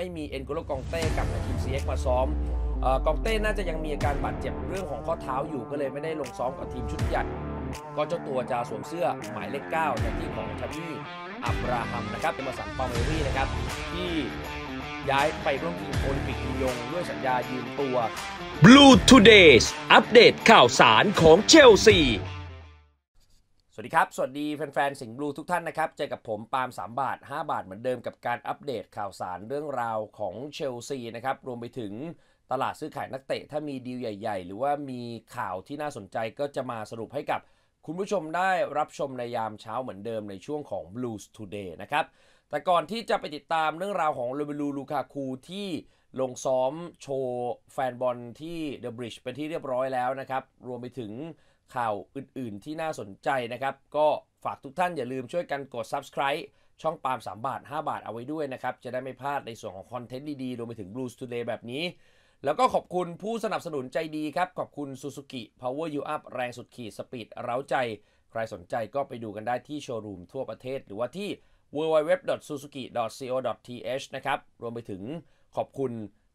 ไม่มีเอ็นโกโลกองเต้กับทามซีเอ็กมาซ้อม กองเต้น่าจะยังมีอาการบาดเจ็บเรื่องของข้อเท้าอยู่ก็เลยไม่ได้ลงซ้อมกับทีมชุดใหญ่ ก็เจ้าตัวจะสวมเสื้อหมายเลข9ในที่ของทามี่อับราฮัมนะครับเป็นมาสังปอมเมรี่นะครับ ที่ย้ายไปร่วมทีมโอลิมปิกยง ด้วยสัญญายืมตัว Blue Todays อัปเดตข่าวสารของเชลซีวัสดีครับสวัสดีแฟนๆสิงห์บลูทุกท่านนะครับเจอกับผม ปาล์ม3 บาท 5 บาทเหมือนเดิมกับการอัปเดตข่าวสารเรื่องราวของเชลซีนะครับ รวมไปถึงตลาดซื้อขายนักเตะ ถ้ามีดีลใหญ่ๆ หรือว่ามีข่าวที่น่าสนใจก็จะมาสรุปให้กับคุณผู้ชมได้รับชมในยามเช้าเหมือนเดิมในช่วงของ Blues Today นะครับแต่ก่อนที่จะไปติดตามเรื่องราวของโรเบลูลูคาคูที่ลงซ้อมโชว์แฟนบอลที่เดอะบริดจ์เป็นที่เรียบร้อยแล้วนะครับรวมไปถึงข่าวอื่นๆที่น่าสนใจนะครับ ก็ฝากทุกท่านอย่าลืมช่วยกันกด subscribe ช่องปาล์ม3 บาท 5 บาทเอาไว้ด้วยนะครับ จะได้ไม่พลาดในส่วนของคอนเทนต์ดีๆ รวมไปถึง Blues Today แบบนี้ แล้วก็ขอบคุณผู้สนับสนุนใจดีครับ ขอบคุณ Suzuki Power You Up แรงสุดขีด สปีดเร้าใจ ใครสนใจก็ไปดูกันได้ที่โชว์รูมทั่วประเทศ หรือว่าที่ www.suzuki.co.th นะครับรวมไปถึงขอบคุณ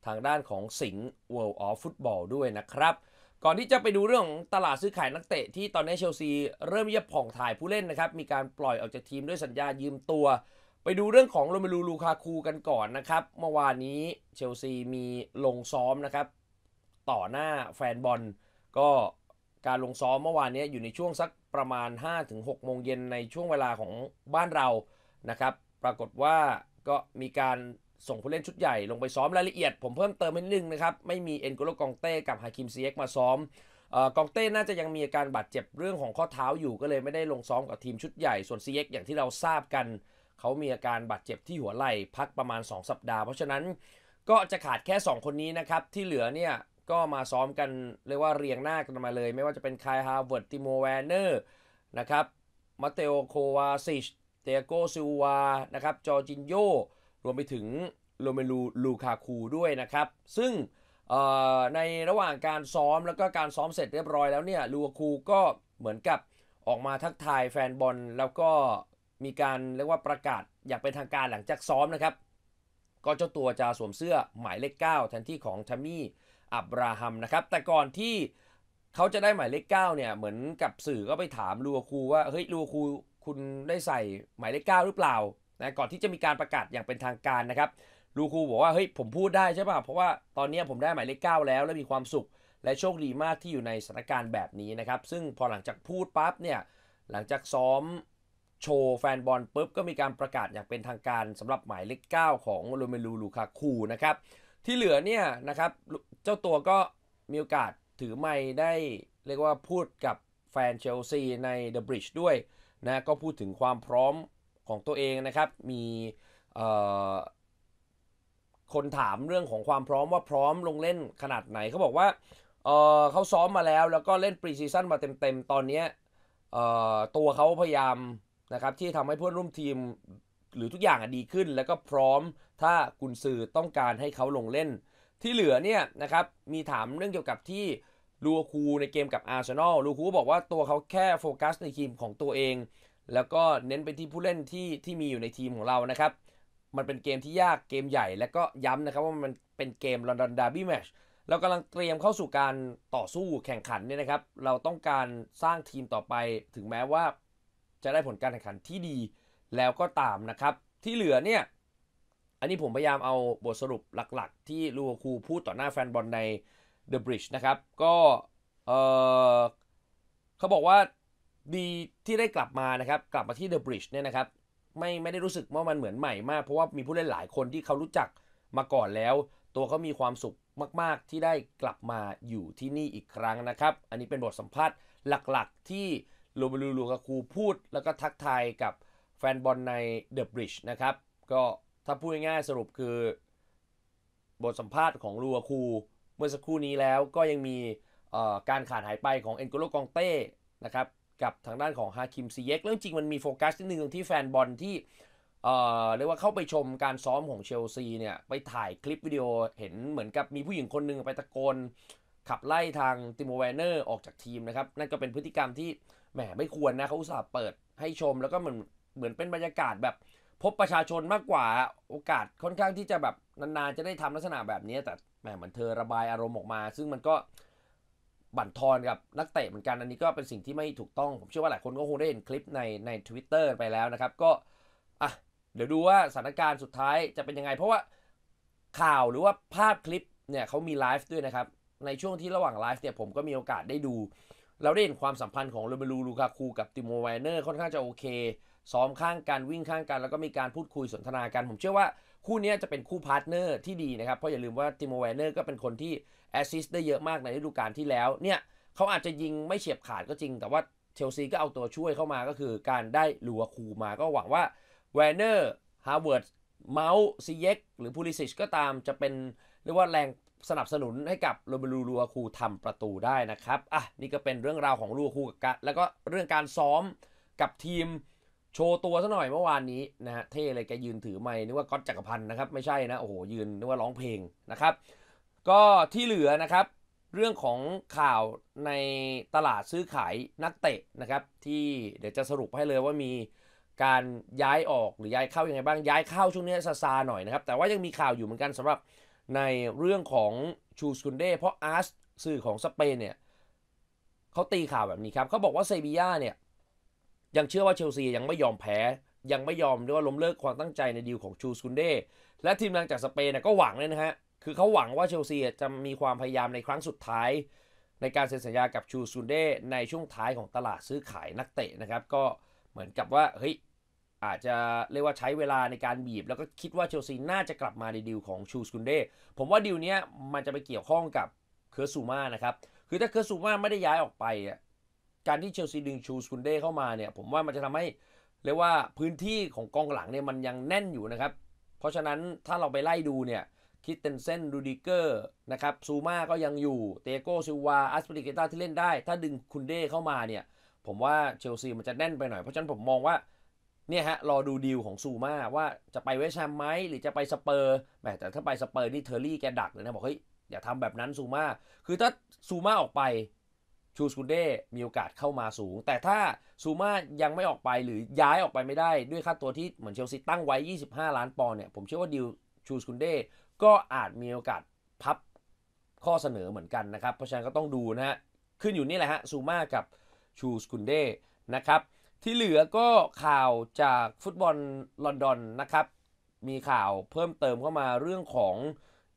ทางด้านของสิงห์ World of Football ด้วยนะครับก่อนที่จะไปดูเรื่องของตลาดซื้อขายนักเตะที่ตอนนี้เชลซีเริ่มที่จะผ่องถ่ายผู้เล่นนะครับ มีการปล่อยออกจากทีมด้วยสัญญายืมตัว ไปดูเรื่องของโรเมลูลูคาคูกันก่อนนะครับเมื่อวานนี้ เชลซีมีลงซ้อมนะครับ ต่อหน้าแฟนบอล ก็การลงซ้อมเมื่อวานนี้อยู่ในช่วงสักประมาณ5-6โมงเย็นในช่วงเวลาของบ้านเรา นะครับ ปรากฏว่าก็มีการส่งผู้เล่นชุดใหญ่ลงไปซ้อมรายละเอียด ผมเพิ่มเติมนิดนึงนะครับ ไม่มีเอ็นโกโลกองเต้กับฮาคิมซีเอ็กมาซ้อมกองเต้น่าจะยังมีอาการบาดเจ็บเรื่องของข้อเท้าอยู่ก็เลยไม่ได้ลงซ้อมกับทีมชุดใหญ่ส่วนซีเอ็กอย่างที่เราทราบกัน เขามีอาการบาดเจ็บที่หัวไหล่ พักประมาณ 2 สัปดาห์ เพราะฉะนั้นก็จะขาดแค่ 2 คนนี้นะครับที่เหลือเนี่ยก็มาซ้อมกันเรียกว่าเรียงหน้ากันมาเลย ไม่ว่าจะเป็นคายฮาร์วิร์ดติโมแวนเนอร์นะครับมาเตโอโควาซิชเตียโกซิวานะครับจอจินโยรวมไปถึงโรเมลูลูคาคูด้วยนะครับ ซึ่งในระหว่างการซ้อมแล้วก็การซ้อมเสร็จเรียบร้อยแล้วเนี่ยลูคาคูก็เหมือนกับออกมาทักทายแฟนบอล แล้วก็มีการเรียกว่าประกาศ อยากเป็นทางการหลังจากซ้อมนะครับ ก็เจ้าตัวจะสวมเสื้อหมายเลข 9 แทนที่ของทัมมี่ อับราฮัมนะครับแต่ก่อนที่เขาจะได้หมายเลข 9 เนี่ยเหมือนกับสื่อก็ไปถามลูคูว่าเฮ้ยลูคูคุณได้ใส่หมายเลข 9 หรือเปล่านะก่อนที่จะมีการประกาศอย่างเป็นทางการนะครับ ลูคูบอกว่าเฮ้ยผมพูดได้ใช่ป่ะ เพราะว่าตอนนี้ผมได้หมายเลขเก้าแล้วและมีความสุขและโชคดีมากที่อยู่ในสถานการณ์แบบนี้นะครับ ซึ่งพอหลังจากพูดปั๊บเนี่ย หลังจากซ้อมโชว์แฟนบอลปุ๊บก็มีการประกาศอย่างเป็นทางการสำหรับหมายเลขเก้าของโรเมลูลูคาคูนะครับ ที่เหลือเนี่ยนะครับเจ้าตัวก็มีโอกาสถือไม้ได้เรียกว่าพูดกับแฟนเชลซีใน The Bridge ด้วยนะก็พูดถึงความพร้อมของตัวเองนะครับ มีคนถามเรื่องของความพร้อมว่าพร้อมลงเล่นขนาดไหนเขาบอกว่าเเขาซ้อมมาแล้วแล้วก็เล่นปรีซีซั่นมาเต็มๆตอนนี้ตัวเขาพยายามนะครับที่ทำให้เพื่อนร่วมทีมหรือทุกอย่างดีขึ้น แล้วก็พร้อมถ้ากุนซือต้องการให้เขาลงเล่น ที่เหลือเนี่ยนะครับมีถามเรื่องเกี่ยวกับที่ลูคูในเกมกับอาร์เซนอลลูคูบอกว่าตัวเขาแค่โฟกัสในทีมของตัวเองแล้วก็เน้นไปที่ผู้เล่นที่ที่มีอยู่ในทีมของเรานะครับ มันเป็นเกมที่ยากเกมใหญ่ และก็ย้ำนะครับว่ามันเป็นเกมลอนดอนดาร์บี้แมชเรากำลังเตรียมเข้าสู่การต่อสู้แข่งขันเนี่ยนะครับ เราต้องการสร้างทีมต่อไปถึงแม้ว่า จะได้ผลการแข่งขันที่ดีแล้วก็ตามนะครับ ที่เหลือเนี่ย อันนี้ผมพยายามเอาบทสรุปหลักๆ ที่ลูคูพูดต่อหน้าแฟนบอลใน The Bridge นะครับก็ เออเขาบอกว่าดีที่ได้กลับมานะครับ กลับมาที่เดอะบริดจ์เนี่ยนะครับ ไม่ไม่ได้รู้สึกว่ามันเหมือนใหม่มาก เพราะว่ามีผู้เล่นหลายคนที่เขารู้จักมาก่อนแล้ว ตัวเขามีความสุขมาก ๆ ที่ได้กลับมาอยู่ที่นี่อีกครั้งนะครับ อันนี้เป็นบทสัมภาษณ์หลักๆ ที่โรเบรูลูกาคูพูดแล้วก็ทักทายกับแฟนบอลในเดอะบริดจ์นะครับ ก็ถ้าพูดง่ายๆสรุปคือ บทสัมภาษณ์ของลูกาคูเมื่อสักครู่นี้แล้วก็ยังมีการขาดหายไปของเอ็นโกโลกองเต้นะครับกับทางด้านของฮาคิมซีเยกเรื่องจริงมันมีโฟกัสนิดนึงตรงที่แฟนบอลที่เอ่อเรียกว่าเข้าไปชมการซ้อมของเชลซีเนี่ย ไปถ่ายคลิปวิดีโอเห็นเหมือนกับมีผู้หญิงคนหนึ่งไปตะโกนขับไล่ทางติโมแวนเนอร์ออกจากทีมนะครับ นั่นก็เป็นพฤติกรรมที่แหมไม่ควรนะเขาอุตส่าห์เปิดให้ชมแล้วก็เหมือนเหมือนเป็นบรรยากาศแบบพบประชาชนมากกว่าโอกาสค่อนข้างที่จะแบบนานๆจะได้ทำลักษณะแบบนี้แต่แหมเหมือนเธอระบายอารมณ์ออกมา ซึ่งมันก็บั่นทอนกับนักเตะเหมือนกันอันนี้ก็เป็นสิ่งที่ไม่ถูกต้อง ผมเชื่อว่าหลายคนก็คงได้เห็นคลิปในในทวิตเตอร์ไปแล้วนะครับ ก็อ่ะเดี๋ยวดูว่าสถานการณ์สุดท้ายจะเป็นยังไง เพราะว่าข่าวหรือว่าภาพคลิปเนี่ยเขามีไลฟ์ด้วยนะครับ ในช่วงที่ระหว่างไลฟ์เนี่ยผมก็มีโอกาสได้ดู เราได้เห็นความสัมพันธ์ของโรเบลูลูคาคูกับติโมไวเนอร์ค่อนข้างจะโอเคซ้อมข้างกันวิ่งข้างกัน แล้วก็มีการพูดคุยสนทนากันผมเชื่อว่าคู่นี้จะเป็นคู่พาร์ทเนอร์ที่ดีนะครับ เพราะอย่าลืมว่าติโมแวนเนอร์ก็เป็นคนที่แอสซิสต์ได้เยอะมากในฤดูกาลที่แล้ว เนี่ย เขาอาจจะยิงไม่เฉียบขาดก็จริง แต่ว่าเชลซีก็เอาตัวช่วยเข้ามาก็คือการได้ลัวคูมาก็หวังว่าแวนเนอร์ฮาร์เวิร์ดเมาส์ซีเย็กหรือพูลิซิชก็ตามจะเป็น เรียกว่าแรงสนับสนุนให้กับโรเบรูลัวคูทำประตูได้นะครับอ่ะนี่ก็เป็นเรื่องราวของลัวคูกับแล้วก็เรื่องการซ้อมกับทีมโชว์ตัวซะหน่อยเมื่อวานนี้นะฮะเท่เลยแกยืนถือไม้นึกว่าก๊อตจักรพันธ์นะครับไม่ใช่นะโอ้โหยืนนึกว่าร้องเพลงนะครับก็ที่เหลือนะครับเรื่องของข่าวในตลาดซื้อขายนักเตะนะครับที่เดี๋ยวจะสรุปให้เลยว่ามีการย้ายออกหรือย้ายเข้ายังไงบ้างย้ายเข้าช่วงนี้ซาซาหน่อยนะครับแต่ว่ายังมีข่าวอยู่เหมือนกันสำหรับในเรื่องของชูสกุนเดเพราะอาร์สื่อของสเปนเนี่ยเขาตีข่าวแบบนี้ครับเขาบอกว่าเซบีย่าเนี่ยยังเชื่อว่าเชลซียังไม่ยอมแพ้ ยังไม่ยอมหรืยว่าล้มเลิกความตั้งใจในดีลของชูซุนเดและทีมงานจากสเปนก็หวังเลยนะฮะคือเขาหวังว่าเชลซีจะมีความพยายามในครั้งสุดท้าย ในการเซ็นสัญญากับชูซุนเดในช่วงท้ายของตลาดซื้อขายนักเตะนะครับ ก็เหมือนกับว่าเฮ้ยอาจจะเรียกว่าใช้เวลาในการบีบ แล้วก็คิดว่าเชลซีน่าจะกลับมาในดีลของชูซุนเดผมว่าดีลนี้มันจะไปเกี่ยวข้องกับเคอร์ซูมานะครับคือถ้าเคอร์ซูมาไม่ได้ย้ายออกไปอ่ะการที่เชลซีดึงชูสคุนเด้เข้ามาเนี่ยผมว่ามันจะทำให้เรียกว่าพื้นที่ของกองหลังเนี่ยมันยังแน่นอยู่นะครับ เพราะฉะนั้นถ้าเราไปไล่ดูเนี่ยคิดเตนเซนดูดิเกอร์นะครับซูมาก็ยังอยู่เตโกซิวาอัสปริเกตาที่เล่นได้ ถ้าดึงคุนเด้เข้ามาเนี่ยผมว่าเชลซีมันจะแน่นไปหน่อย เพราะฉะนั้นผมมองว่าเนี่ยฮะรอดูดีลของซูมาว่าจะไปเวชแฮมไหมหรือจะไปสเปอร์แแต่ถ้าไปสเปอร์นี่เทอร์รี่แกดักเลยนะบอกเฮ้ยอย่าทำแบบนั้นซูมาคือถ้าซูมาออกไปชูสกุนเด้มีโอกาสเข้ามาสูง แต่ถ้าซูมายังไม่ออกไปหรือย้ายออกไปไม่ได้ ด้วยค่าตัวที่เหมือนเชลซีตั้งไว้ 25 ล้านปอนด์เนี่ย ผมเชื่อว่าดิวชูสกุนเด้ก็อาจมีโอกาสพับข้อเสนอเหมือนกันนะครับ เพราะฉะนั้นก็ต้องดูนะฮะ ขึ้นอยู่นี่แหละฮะ ซูมากับชูสกุนเด้นะครับ ที่เหลือก็ข่าวจากฟุตบอลลอนดอนนะครับ มีข่าวเพิ่มเติมเข้ามาเรื่องของ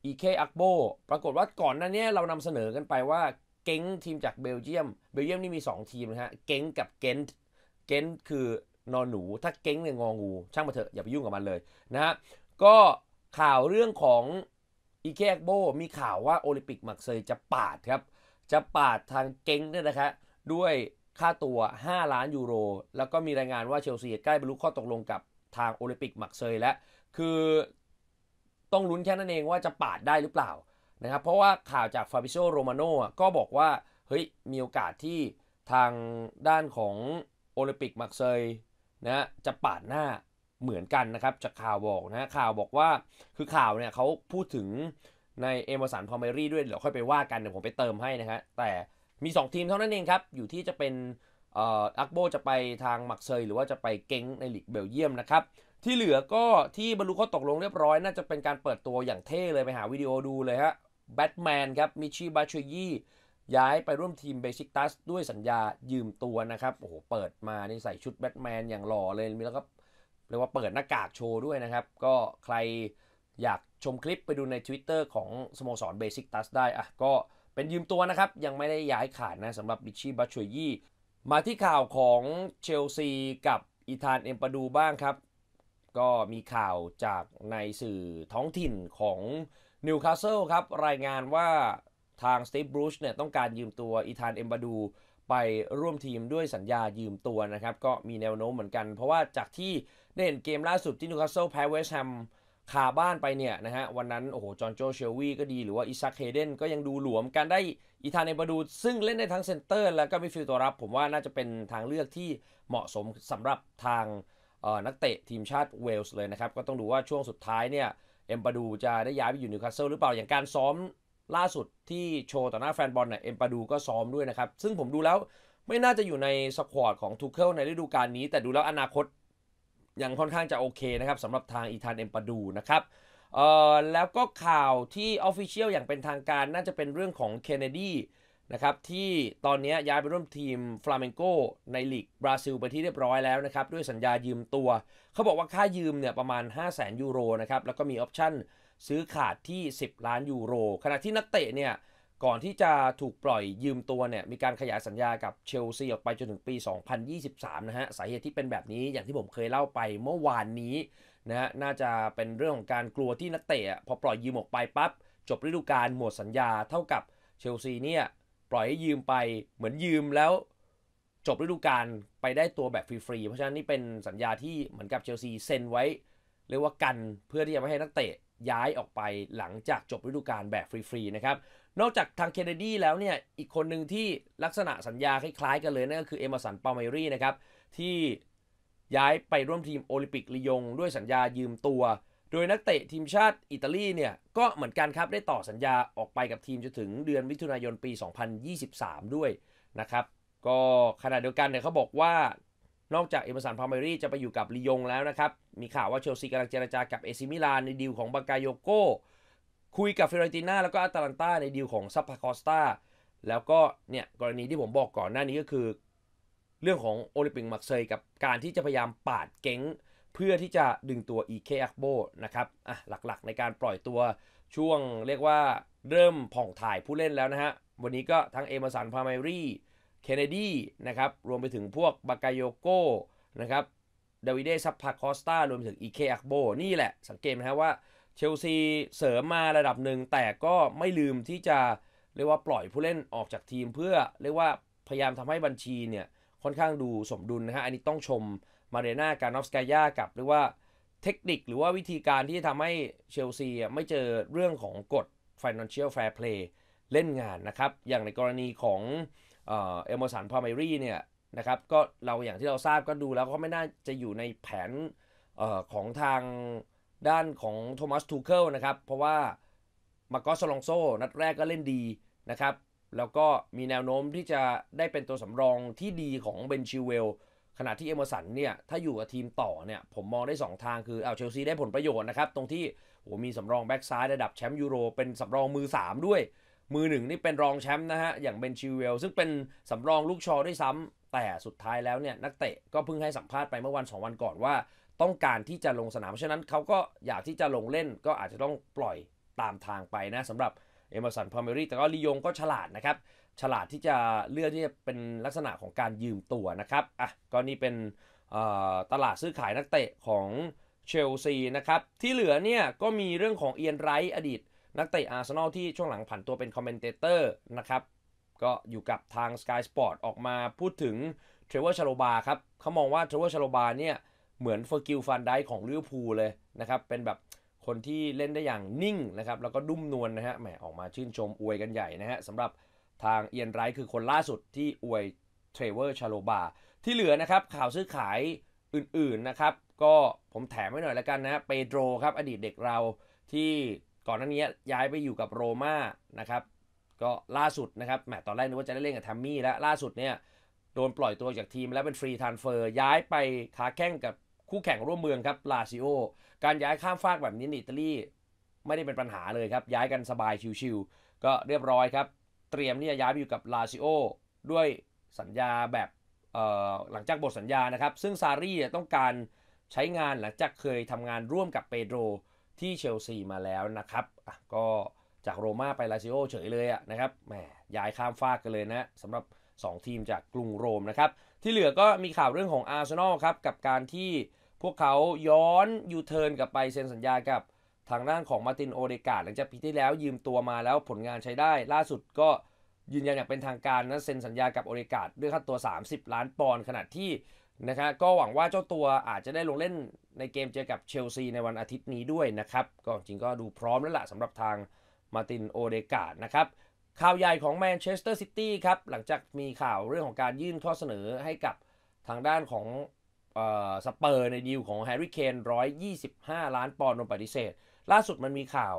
อีเคอักโบปรากฏว่าก่อนหน้านี้เรานำเสนอกันไปว่าเก้งทีมจากเบลเยียม เบลเยียมนี่มี 2 ทีมนะฮะ เก้งกับเกนเกนคือนอนหนู ถ้าเก้งเนี่ยงองู ช่างมาเถอะ อย่าไปยุ่งกับมันเลยนะฮะก็ข่าวเรื่องของอีเคกโบ มีข่าวว่าโอลิมปิกมักเซยจะปาดครับ จะปาดทางเก้งเนี่ยนะครับด้วยค่าตัว 5 ล้านยูโร แล้วก็มีรายงานว่าเชลซีใกล้บรรลุข้อตกลงกับทางโอลิมปิกมักเซยแล้ว คือต้องลุ้นแค่นั้นเองว่าจะปาดได้หรือเปล่านะครับ เพราะว่าข่าวจากฟาบิโซโรมาโน่ก็บอกว่า เฮ้ยมีโอกาสที่ทางด้านของโอลิมปิกมักเซยนะจะปาดหน้าเหมือนกันนะครับ จากข่าวบอกนะข่าวบอกว่าคือข่าวเนี่ยเขาพูดถึงในเอมอสันพอมเมรี่ด้วยเดี๋ยวค่อยไปว่ากัน เดี๋ยวผมไปเติมให้นะฮะแต่มี 2 ทีมเท่านั้นเองครับ อยู่ที่จะเป็นอักโบจะไปทางมักเซยหรือว่าจะไปเก้งในลีกเบลเยียมนะครับที่เหลือก็ที่บรรลุข้อตกลงเรียบร้อยน่าจะเป็นการเปิดตัวอย่างเท่เลยไปหาวิดีโอดูเลยฮะแบทแมนครับมิชิบาชุยี่ย้ายไปร่วมทีมเบสิกตัสด้วยสัญญายืมตัวนะครับโอ้โหเปิดมานี่ใส่ชุดแบทแมนอย่างหล่อเลยมีแล้วก็เรียกว่าเปิดหน้ากากโชว์ด้วยนะครับ ก็ใครอยากชมคลิปไปดูใน Twitter ของ สโมสรเบสิกตัสได้อะก็เป็นยืมตัวนะครับ ยังไม่ได้ย้ายขาดนะสำหรับมิชิบาชุยี่มาที่ข่าวของเชลซีกับอีธานเอ็มปาดูบ้างครับ ก็มีข่าวจากในสื่อท้องถิ่นของนิวคาสเซิลครับรายงานว่าทางสตีฟบรูชเนี่ยต้องการยืมตัวอีธานเอมบาดู ไปร่วมทีมด้วยสัญญายืมตัวนะครับก็มีแนวโน้มเหมือนกัน เพราะว่าจากที่ ได้เห็นเกมล่าสุดที่นิวคาสเซิลแพ้เวสต์แฮมคาบ้านไปเนี่ยนะฮะวันนั้น โอ้โห จอห์นโจเชลวีก็ดีหรือว่าอิซัคเฮเดนก็ยังดูหลวมการได้อีธานเอมบาดู ซึ่งเล่นได้ทั้งเซนเตอร์แล้วก็มิดฟิลด์ตัวรับผมว่าน่าจะเป็นทางเลือกที่เหมาะสมสำหรับทางนักเตะทีมชาติเวลส์เลยนะครับก็ต้องดูว่าช่วงสุดท้ายเนี่ยเอ็มปาดูจะได้ย้ายไปอยู่นิวคาสเซิลหรือเปล่าอย่างการซ้อมล่าสุดที่โชว์ต่อหน้าแฟนบอลเนี่ยเอ็มปาดูก็ซ้อมด้วยนะครับ ซึ่งผมดูแล้วไม่น่าจะอยู่ในสควอตของทูเคิลในฤดูกาลนี้ แต่ดูแล้วอนาคตยังค่อนข้างจะโอเคนะครับสำหรับทางอีธานเอ็มปาดูนะครับเอ่อแล้วก็ข่าวที่ออฟฟิเชียลอย่างเป็นทางการน่าจะเป็นเรื่องของเคนเนดีนะครับที่ตอนนี้ย้ายไปร่วมทีมฟลาเมงโกในลีกบราซิลไปที่เรียบร้อยแล้วนะครับด้วยสัญญายืมตัว เขาบอกว่าค่ายืมเนี่ยประมาณ 5 0 0 0 0 0 ยูโรนะครับแล้วก็มีออปชั่นซื้อขาดที่ 10 ล้านยูโรขณะที่นักเตะเนี่ยก่อนที่จะถูกปล่อยยืมตัวเนี่ยมีการขยายสัญญากับเชลซีออกไปจนถึงปี 2023นะฮะสาเหตุที่เป็นแบบนี้อย่างที่ผมเคยเล่าไปเมื่อวานนี้นะฮะน่าจะเป็นเรื่องของการกลัวที่นักเตะพอปล่อยยืมออกไปปับ๊บจบฤดูกาลหมดสัญญาเท่ากับเชลซีเนี่ยปล่อยให้ยืมไปเหมือนยืมแล้วจบฤดูกาลไปได้ตัวแบบฟรีๆ เพราะฉะนั้นนี่เป็นสัญญาที่เหมือนกับเชลซีเซ็นไว้เรียกว่ากันเพื่อที่จะไม่ให้นักเตะย้ายออกไปหลังจากจบฤดูกาลแบบฟรีๆนะครับนอกจากทางเคนเนดีแล้วเนี่ยอีกคนหนึ่งที่ลักษณะสัญญาคล้ายๆกันเลย นั่นก็คือเอม์สันปาเมรี่นะครับที่ย้ายไปร่วมทีมโอลิมปิกลียงด้วยสัญญายืมตัวโดยนักเตะทีมชาติอิตาลีเนี่ยก็เหมือนกันครับ ได้ต่อสัญญาออกไปกับทีมจนถึงเดือนมิถุนายนปี 2023 ด้วยนะครับก็ขณะเดียวกันเนี่ยเขาบอกว่านอกจากเอเมอร์สันพาเมรีจะไปอยู่กับลียงแล้วนะครับ มีข่าวว่าเชลซีกำลังเจรจากับเอซิมิลานในดีลของบากายโยโก้คุยกับเฟรนติน่าแล้วก็อตาลันตาในดีลของซัปพาคอสตาแล้วก็เนี่ยกรณีที่ผมบอกก่อนหน้านี้ก็คือ เรื่องของโอลิมปิกมักเซยกับการที่จะพยายามปาดเก๋งพื่อที่จะดึงตัว EK a c b o นะครับอ่ะหลักๆในการปล่อยตัวช่วงเรียกว่าเริ่มผ่องถ่ายผู้เล่นแล้วนะฮะวันนี้ก็ทั้งเอมาสันพาไมรี่เคนเนดีนะครับรวมไปถึงพวกบากายโยโก้นะครับดาวิเดซับพาคอสตารวมถึงอีเคอ o กโบนี่แหละสังเกตนะฮะว่าเชลซีเสริมมาระดับหนึ่ง แต่ก็ไม่ลืมที่จะเรียกว่าปล่อยผู้เล่นออกจากทีมเพื่อเรียกว่าพยายามทำให้บัญชีเนี่ยค่อนข้างดูสมดุลนะฮะอันนี้ต้องชมมาเรน่าการนอฟสกายากับหรือว่าเทคนิคหรือว่าวิธีการที่ทำให้เชลซีไม่เจอเรื่องของกฎ Financial Fair Play เล่นงานนะครับ อย่างในกรณีของเอโมอสันพาเมรี่เนี่ยนะครับก็เราอย่างที่เราทราบก็ดูแล้ว ก็ไม่น่าจะอยู่ในแผนออของทางด้านของโทมัสทูเคิลนะครับเพราะว่ามาโกสลองโซนัดแรกก็เล่นดีนะครับแล้วก็มีแนวโน้มที่จะได้เป็นตัวสำรองที่ดีของเบนชิเวลขณะที่เอเมอร์สันเนี่ยถ้าอยู่กับทีมต่อเนี่ยผมมองได้ 2 ทางคือเอาเชลซีได้ผลประโยชน์นะครับ ตรงที่โ้มีสำรองแบ็กซ้ายระดับแชมป์ยูโร เป็นสำรองมือ 3 ด้วย มือหนึ่งนี่เป็นรองแชมป์นะฮะอย่างเบนชิเวลซึ่งเป็นสำรองลูกชอด้วยซ้ำแต่สุดท้ายแล้วเนี่ยนักเตะก็เพิ่งให้สัมภาษณ์ไปเมื่อวัน 2 วันก่อนว่า ต้องการที่จะลงสนามเพราะฉะนั้นเขาก็อยากที่จะลงเล่นก็อาจจะต้องปล่อยตามทางไปนะสำหรับเอเมอร์สันพอมเมรี่แต่ก็ลียงก็ฉลาดนะครับฉลาดที่จะเลือกที่จะเป็นลักษณะของการยืมตัวนะครับ อ่ะ ก็นี่เป็นตลาดซื้อขายนักเตะของเชลซีนะครับ ที่เหลือเนี่ยก็มีเรื่องของเอียนไรท์อดีตนักเตะอาร์เซนอลที่ช่วงหลังผันตัวเป็นคอมเมนเตเตอร์นะครับก็อยู่กับทาง Sky Sport ออกมาพูดถึงเทรเวอร์ชาโลบาครับเขามองว่าเทรเวอร์ชาโลบาเนี่ยเหมือนเฟอร์กิลฟันได้ของลิเวอร์พูลเลยนะครับ เป็นแบบคนที่เล่นได้อย่างนิ่งนะครับแล้วก็ดุ้มนวลนนะฮะแหมออกมาชื่นชมอวยกันใหญ่นะฮะสำหรับทางเอียนไรคือคนล่าสุดที่อวยเทรเวอร์ชาโลบาที่เหลือนะครับข่าวซื้อขายอื่นๆนะครับก็ผมแถมไว้หน่อยละกันนะเปโดรครับอดีตเด็กเราที่ก่อนหน้านี้ย้ายไปอยู่กับโรม่านะครับก็ล่าสุดนะครับแหมตอนแรกนึกว่าจะได้เล่นกับทัมมี่แล้วล่าสุดเนี่ยโดนปล่อยตัวจากทีมแล้วเป็นฟรีทานเฟอร์ย้ายไปค้าแข่งกับคู่แข่งร่วมเมืองครับลาซิโอการย้ายข้ามฟากแบบนี้อิตาลีไม่ได้เป็นปัญหาเลยครับย้ายกันสบายชิวๆก็เรียบร้อยครับเตรียมที่จะย้ายไปอยู่กับลาซิโอด้วยสัญญาแบบหลังจากบทสัญญานะครับ ซึ่งซารี่ต้องการใช้งานหลังจากเคยทำงานร่วมกับเปโดรที่เชลซีมาแล้วนะครับก็จากโรม่าไปลาซิโอเฉยเลยนะครับแหมย้ายข้ามฟากกันเลยนะสำหรับ 2 ทีมจากกรุงโรมนะครับ ที่เหลือก็มีข่าวเรื่องของอาร์เซนอลครับ กับการที่พวกเขาย้อนยูเทิร์นกลับไปเซ็นสัญญากับทางด้านของมาตินโอเดกาหลังจากปีที่แล้วยืมตัวมาแล้วผลงานใช้ได้ ล่าสุดก็ยืนยันอย่างเป็นทางการนะเซ็นสัญญากับโอเดกาด้วยค่าตัว 30 ล้านปอนด์ขนาดที่นะครับก็หวังว่าเจ้าตัวอาจจะได้ลงเล่นในเกมเจอกับเชลซีในวันอาทิตย์นี้ด้วยนะครับก็จริงก็ดูพร้อมแล้วล่ะสำหรับทางมาตินโอเดกาดนะครับข่าวใหญ่ของแมนเชสเตอร์ซิตี้ครับหลังจากมีข่าวเรื่องของการยื่นข้อเสนอให้กับทางด้านของสเปอร์ในดีลของแฮร์รี่เคน125 ล้านปอนด์นนปฏิเสธ ล่าสุดมันมีข่าว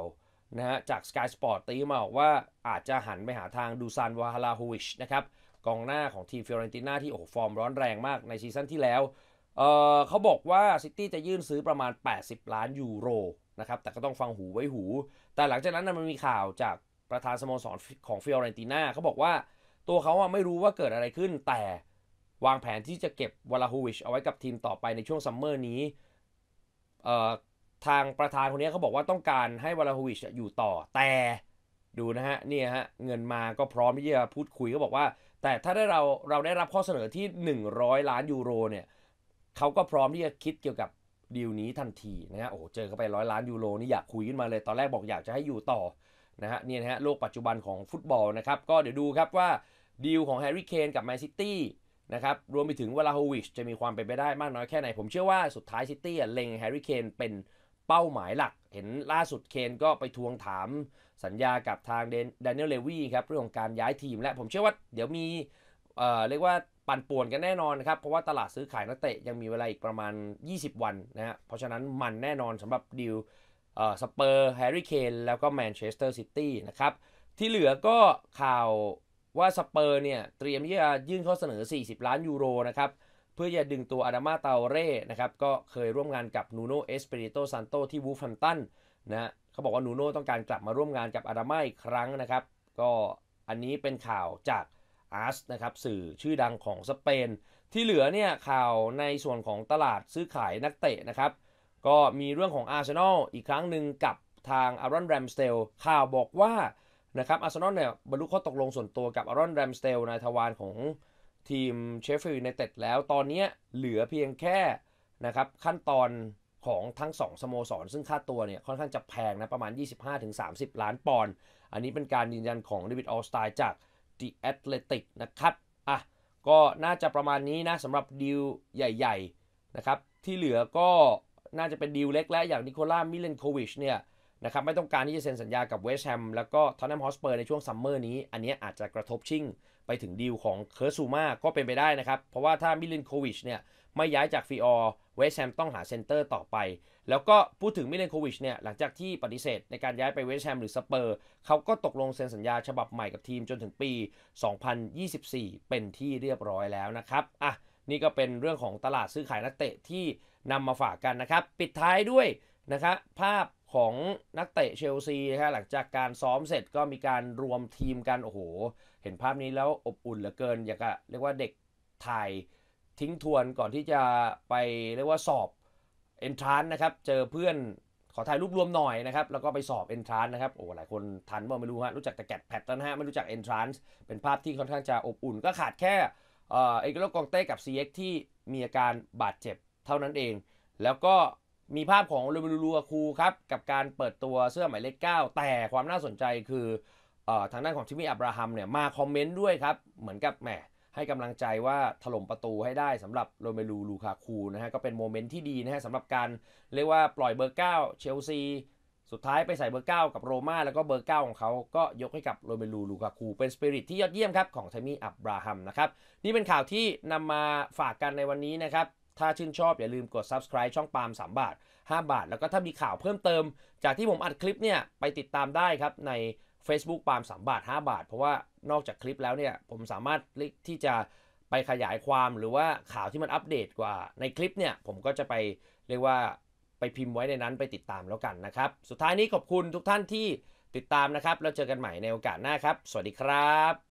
นะฮะจาก Sky Sport ตีมาบอกว่าอาจจะหันไปหาทางดูซานวาฮาราฮูวิชนะครับกองหน้าของทีมฟิโอเรนติน่าที่โอ้ฟอร์มร้อนแรงมากในซีซั่นที่แล้วเเขาบอกว่าซิตี้จะยื่นซื้อประมาณ 80 ล้านยูโรนะครับแต่ก็ต้องฟังหูไว้หู แต่หลังจากนั้นมันมีข่าวจากประธานสโมสรของฟิโอเรนติน่าเขาบอกว่าตัวเขาไม่รู้ว่าเกิดอะไรขึ้นแต่วางแผนที่จะเก็บวลาฮูวิชเอาไว้กับทีมต่อไปในช่วงซัมเมอร์นี้ทางประธานคนนี้เขาบอกว่าต้องการให้วลาฮูวิชอยู่ต่อ แต่ดูนะฮะนี่ฮะเงินมาก็พร้อมที่จะพูดคุยก็บอกว่า แต่ถ้าได้เราเราได้รับข้อเสนอที่ 100 ล้านยูโรเนี่ยเขาก็พร้อมที่จะคิดเกี่ยวกับดีลนี้ทันทีนะฮะโอ้เจอเข้าไปร้อยล้านยูโรนี่อยากคุยขึ้นมาเลยตอนแรกบอกอยากจะให้อยู่ต่อนะฮะเนี่ยนะฮะโลกปัจจุบันของฟุตบอลนะครับก็เดี๋ยวดูครับว่าดีลของแฮร์รี่เคนกับแมนซิตี้นะครับรวมไปถึงวลาโฮวิชจะมีความเป็นไปได้มากน้อยแค่ไหน ผมเชื่อว่าสุดท้ายซิตี้เล็งแฮร์รี่เคนเป็นเป้าหมายหลัก เห็นล่าสุดเคนก็ไปทวงถามสัญญากับทางเดนเนลเลวีครับเรื่องของการย้ายทีมและผมเชื่อว่าเดี๋ยวมีเอ่อเรียกว่าปั่นป่วนกันแน่นอนครับเพราะว่าตลาดซื้อขายนักเตะยังมีเวลาอีกประมาณ 20 วันนะฮะเพราะฉะนั้นมันแน่นอนสำหรับดิวเอ่อสเปอร์แฮร์รี่เคนแล้วก็แมนเชสเตอร์ซิตี้นะครับที่เหลือก็ข่าวว่าสเปอร์เนี่ยเตรียมที่จะยื่นข้อเสนอ 40 ล้านยูโรนะครับ เพื่อจะดึงตัวอาดามาเตาเร่นะครับ ก็เคยร่วมงานกับนูโนเอสเปริโตซานโตที่วูฟันตันนะเขาบอกว่านูโนต้องการกลับมาร่วมงานกับอาดามาอีกครั้งนะครับ ก็อันนี้เป็นข่าวจากอาร์สนะครับ สื่อชื่อดังของสเปน ที่เหลือเนี่ยข่าวในส่วนของตลาดซื้อขายนักเตะนะครับ ก็มีเรื่องของอาร์เซนอลอีกครั้งหนึ่งกับทางอารอนแรมสเตลข่าวบอกว่านะครับอาร์เซนอลเนี่ยบรรลุข้อตกลงส่วนตัวกับอารอนแรมสเตลนายทวารของทีมเชฟฟิลด์ในเต็ดแล้วตอนนี้เหลือเพียงแค่นะครับขั้นตอนของทั้ง 2 สโมสร ซึ่งค่าตัวเนี่ยค่อนข้างจะแพงนะประมาณ 25-30 ล้านปอนด์อันนี้เป็นการยืนยันของดิวิดออสไตายจาก The Athletic นะครับอ่ะก็น่าจะประมาณนี้นะสำหรับดีลใหญ่ๆนะครับที่เหลือก็น่าจะเป็นดีลเล็กและอย่างนิโคล่ามิเลนโควิชเนี่ยนะครับไม่ต้องการที่จะเซ็นสัญญากับเวสต์แฮมแล้วก็ทอนแนมฮอสเปอร์ในช่วงซัมเมอร์นี้ อันนี้อาจจะกระทบชิ่งไปถึงดีลของเคอร์ซูมาก็เป็นไปได้นะครับ เพราะว่าถ้ามิลินโควิชเนี่ยไม่ย้ายจากฟิออร์เวสต์แฮมต้องหาเซนเตอร์ต่อไป แล้วก็พูดถึงมิลินโควิชเนี่ยหลังจากที่ปฏิเสธในการย้ายไปเวสต์แฮมหรือสเปอร์เขาก็ตกลงเซ็นสัญญาฉบับใหม่กับทีมจนถึงปี 2024 เป็นที่เรียบร้อยแล้วนะครับอ่ะนี่ก็เป็นเรื่องของตลาดซื้อขายนักเตะที่นำมาฝากกันนะครับปิดท้ายด้วยนะครับภาพของนักเตะเชลซีนะฮะหลังจากการซ้อมเสร็จก็มีการรวมทีมกันโอ้โหเห็นภาพนี้แล้วอบอุ่นเหลือเกินอยากจะเรียกว่าเด็กถ่ายทิ้งทวนก่อนที่จะไปเรียกว่าสอบเอนทรานนะครับ เจอเพื่อนขอถ่ายรูปรวมหน่อยนะครับแล้วก็ไปสอบเอนทรานนะครับโอ้หลายคนทันว่าไม่รู้ฮะรู้จักแต่แกดแพทนะฮะไม่รู้จักเอนทรานเป็นภาพที่ค่อนข้างจะอบอุ่นก็ขาดแค่เอ็อกโลกองเต้กับ CX ที่มีอาการบาดเจ็บเท่านั้นเอง แล้วก็มีภาพของเรเบลูอาคูครับ กับการเปิดตัวเสื้อหมายเลข9แต่ความน่าสนใจคืออทางด้านของทิมมี่อับราฮัมเนี่ยมาคอมเมนต์ด้วยครับ เหมือนกับแหมให้กำลังใจว่าถล่มประตูให้ได้สำหรับโรเมลูลูคาคูนะฮะก็เป็นโมเมนต์ที่ดีนะฮะสำหรับการเรียกว่าปล่อยเบอร์ 9 เชลซี สุดท้ายไปใส่เบอร์ 9 กับโรม่าแล้วก็เบอร์ 9 ของเขาก็ยกให้กับโรเมลูลูคาคูเป็นสปิริตที่ยอดเยี่ยมครับของเทมี่อับราฮัมนะครับนี่เป็นข่าวที่นำมาฝากกันในวันนี้นะครับถ้าชื่นชอบอย่าลืมกด subscribe ช่องปาล์ม3 บาท 5 บาท แล้วก็ถ้ามีข่าวเพิ่มเติมจากที่ผมอัดคลิปเนี่ยไปติดตามได้ครับใน Facebook ปาล์ม3 บาท 5 บาท เพราะว่านอกจากคลิปแล้วเนี่ยผมสามารถที่จะไปขยายความหรือว่าข่าวที่มันอัปเดตกว่าในคลิปเนี่ย ผมก็จะไปเรียกว่าไปพิมพ์ไว้ในนั้นไปติดตามแล้วกันนะครับ สุดท้ายนี้ขอบคุณทุกท่านที่ติดตามนะครับแล้วเจอกันใหม่ในโอกาสหน้าครับ สวัสดีครับ